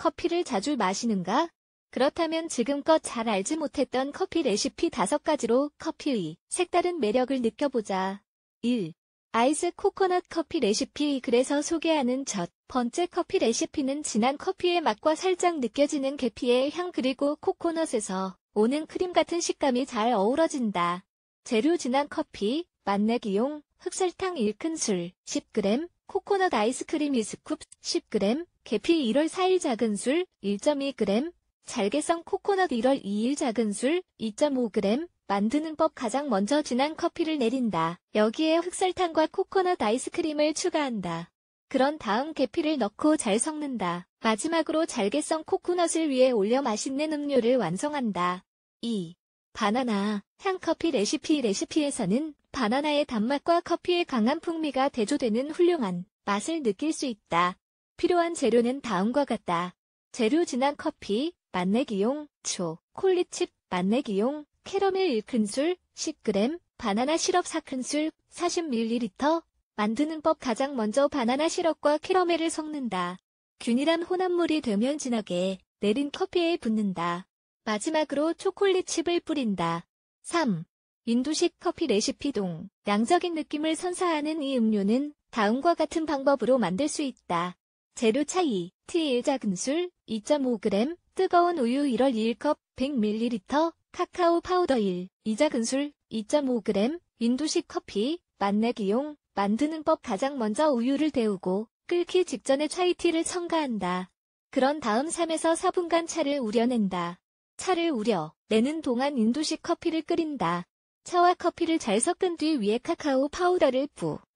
커피를 자주 마시는가? 그렇다면 지금껏 잘 알지 못했던 커피 레시피 5가지로 커피의 색다른 매력을 느껴보자. 1. 아이스 코코넛 커피 레시피 그래서 소개하는 첫 번째 커피 레시피는 진한 커피의 맛과 살짝 느껴지는 계피의 향 그리고 코코넛에서 오는 크림 같은 식감이 잘 어우러진다. 재료 진한 커피, 맛내기용, 흑설탕 1큰술, 10g, 코코넛 아이스크림 2스쿱 10g, 계피 1월 4일 작은 술 1.2g, 잘게성 코코넛 1월 2일 작은 술 2.5g, 만드는 법 가장 먼저 진한 커피를 내린다. 여기에 흑설탕과 코코넛 아이스크림을 추가한다. 그런 다음 계피를 넣고 잘 섞는다. 마지막으로 잘게성 코코넛을 위해 올려 맛있는 음료를 완성한다. 2. 바나나, 향커피 레시피 레시피에서는 바나나의 단맛과 커피의 강한 풍미가 대조되는 훌륭한 맛을 느낄 수 있다. 필요한 재료는 다음과 같다. 재료 진한 커피, 맛내기용, 초, 콜릿칩, 맛내기용, 캐러멜 1큰술, 10g, 바나나 시럽 4큰술, 40ml, 만드는 법 가장 먼저 바나나 시럽과 캐러멜을 섞는다. 균일한 혼합물이 되면 진하게 내린 커피에 붓는다. 마지막으로 초콜릿 칩을 뿌린다. 3. 인도식 커피 레시피 동 양적인 느낌을 선사하는 이 음료는 다음과 같은 방법으로 만들 수 있다. 재료 차이 티 1작은술 2.5g 뜨거운 우유 1월 2일컵 100ml 카카오 파우더 1 2작은술 2.5g 인도식 커피 만내기용 만드는 법 가장 먼저 우유를 데우고 끓기 직전에 차이티를 첨가한다. 그런 다음 3에서 4분간 차를 우려낸다. 차를 우려 내는 동안 인도식 커피를 끓인다. 차와 커피를 잘 섞은 뒤 위에 카카오 파우더를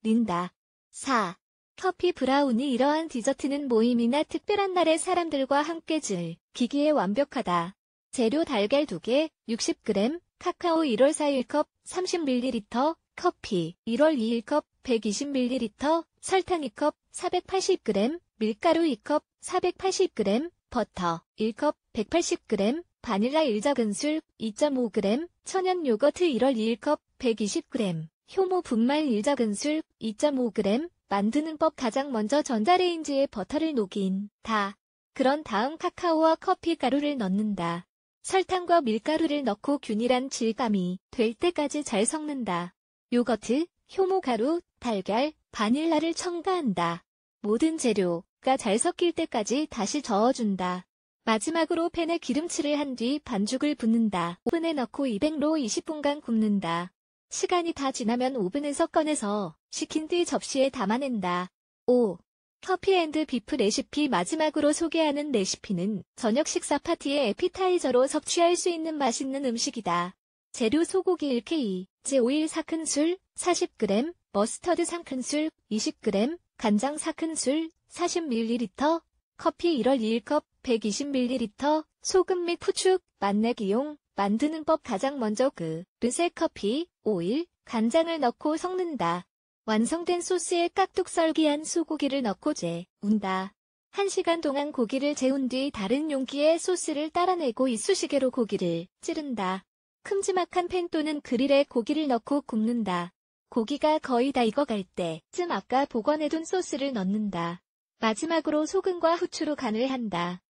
뿌린다. 4. 커피 브라운이 이러한 디저트는 모임이나 특별한 날에 사람들과 함께 즐기기에 완벽하다. 재료 달걀 2개, 60g, 카카오 1월 4일컵, 30ml, 커피 1월 2일컵, 120ml, 설탕 2컵, 480g, 밀가루 2컵, 480g, 버터 1컵, 180g, 바닐라 1작은술 2.5g, 천연 요거트 1월 2일컵 120g, 효모 분말 1작은술 2.5g, 만드는 법 가장 먼저 전자레인지에 버터를 녹인 다. 그런 다음 카카오와 커피 가루를 넣는다. 설탕과 밀가루를 넣고 균일한 질감이 될 때까지 잘 섞는다. 요거트, 효모가루, 달걀, 바닐라를 첨가한다. 모든 재료가 잘 섞일 때까지 다시 저어준다. 마지막으로 팬에 기름칠을 한 뒤 반죽을 붓는다. 오븐에 넣고 200로 20분간 굽는다. 시간이 다 지나면 오븐에서 꺼내서 식힌 뒤 접시에 담아낸다. 5. 커피 앤드 비프 레시피 마지막으로 소개하는 레시피는 저녁 식사 파티의 에피타이저로 섭취할 수 있는 맛있는 음식이다. 재료 소고기 1kg, 제 오일 4큰술, 40g, 머스터드 3큰술, 20g, 간장 4큰술, 40ml, 커피 1월 2컵, 120ml, 소금 및 후추, 맛내기용, 만드는 법 가장 먼저 그, 르세 커피, 오일, 간장을 넣고 섞는다. 완성된 소스에 깍둑 썰기한 소고기를 넣고 재, 운다. 1시간 동안 고기를 재운 뒤 다른 용기에 소스를 따라내고 이쑤시개로 고기를 찌른다. 큼지막한 팬 또는 그릴에 고기를 넣고 굽는다. 고기가 거의 다 익어갈 때쯤 아까 보관해둔 소스를 넣는다. 마지막으로 소금과 후추로 간을 한다.